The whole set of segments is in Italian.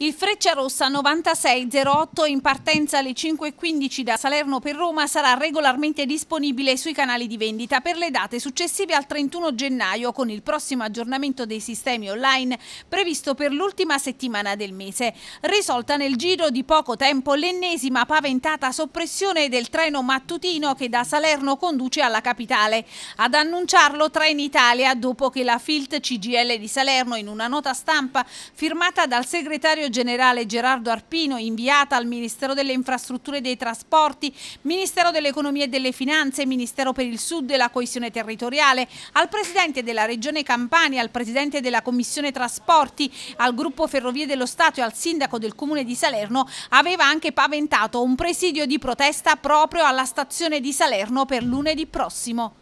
Il Freccia Rossa 9608 in partenza alle 5.15 da Salerno per Roma sarà regolarmente disponibile sui canali di vendita per le date successive al 31 gennaio con il prossimo aggiornamento dei sistemi online previsto per l'ultima settimana del mese. Risolta nel giro di poco tempo l'ennesima paventata soppressione del treno mattutino che da Salerno conduce alla capitale. Ad annunciarlo Trenitalia dopo che la FILT CGL di Salerno in una nota stampa firmata dal segretario segretario generale Gerardo Arpino, inviata al Ministero delle Infrastrutture e dei Trasporti, Ministero dell'Economia e delle Finanze, Ministero per il Sud e la Coesione Territoriale, al Presidente della Regione Campania, al Presidente della Commissione Trasporti, al Gruppo Ferrovie dello Stato e al Sindaco del Comune di Salerno, aveva anche paventato un presidio di protesta proprio alla stazione di Salerno per lunedì prossimo.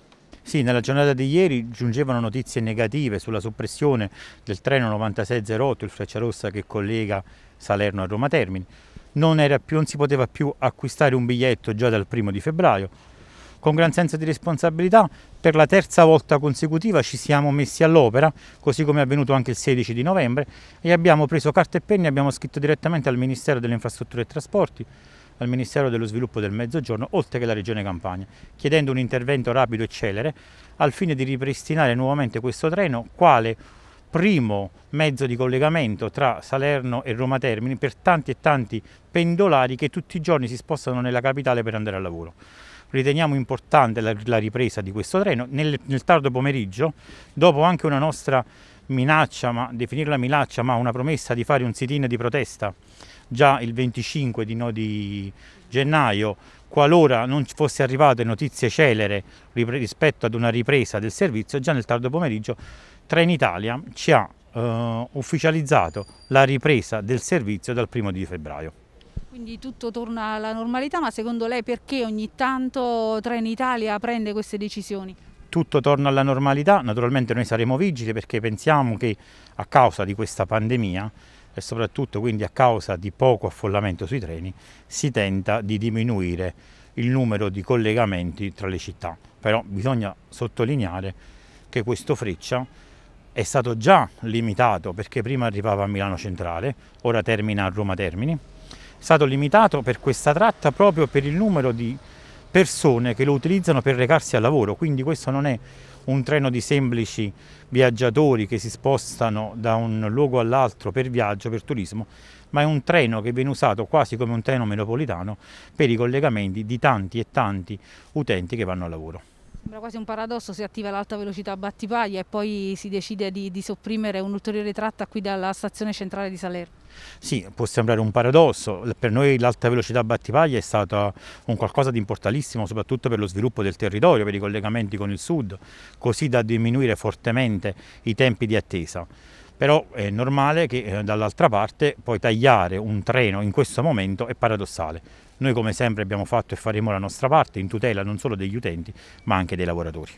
Sì, nella giornata di ieri giungevano notizie negative sulla soppressione del treno 9608, il Frecciarossa che collega Salerno a Roma Termini. Non, più, non si poteva più acquistare un biglietto già dal primo di febbraio. Con gran senso di responsabilità, per la terza volta consecutiva ci siamo messi all'opera, così come è avvenuto anche il 16 di novembre, e abbiamo preso carta e penne e abbiamo scritto direttamente al Ministero delle Infrastrutture e Trasporti, al Ministero dello Sviluppo del Mezzogiorno, oltre che alla Regione Campania, chiedendo un intervento rapido e celere al fine di ripristinare nuovamente questo treno quale primo mezzo di collegamento tra Salerno e Roma Termini per tanti e tanti pendolari che tutti i giorni si spostano nella capitale per andare al lavoro. Riteniamo importante la, la ripresa di questo treno nel, nel tardo pomeriggio, dopo anche una nostra minaccia, ma definirla minaccia, ma una promessa di fare un sit-in di protesta già il 25 di, no, di gennaio, qualora non fosse arrivate notizie celere rispetto ad una ripresa del servizio, già nel tardo pomeriggio Trenitalia ci ha eh, ufficializzato la ripresa del servizio dal primo di febbraio. Quindi tutto torna alla normalità, ma secondo lei perché ogni tanto Trenitalia prende queste decisioni? tutto torna alla normalità, naturalmente noi saremo vigili perché pensiamo che a causa di questa pandemia e soprattutto quindi a causa di poco affollamento sui treni si tenta di diminuire il numero di collegamenti tra le città. Però bisogna sottolineare che questo freccia è stato già limitato perché prima arrivava a Milano Centrale, ora termina a Roma Termini. È stato limitato per questa tratta proprio per il numero di persone che lo utilizzano per recarsi al lavoro, quindi questo non è un treno di semplici viaggiatori che si spostano da un luogo all'altro per viaggio, per turismo, ma è un treno che viene usato quasi come un treno metropolitano per i collegamenti di tanti e tanti utenti che vanno al lavoro. Sembra quasi un paradosso, si attiva l'alta velocità a Battipaglia e poi si decide di, di sopprimere un'ulteriore tratta qui dalla stazione centrale di Salerno. Sì, può sembrare un paradosso, per noi l'alta velocità a Battipaglia è stata un qualcosa di importantissimo soprattutto per lo sviluppo del territorio, per i collegamenti con il sud, così da diminuire fortemente i tempi di attesa. Però è normale che eh, dall'altra parte poi tagliare un treno in questo momento è paradossale, noi come sempre abbiamo fatto e faremo la nostra parte in tutela non solo degli utenti ma anche dei lavoratori.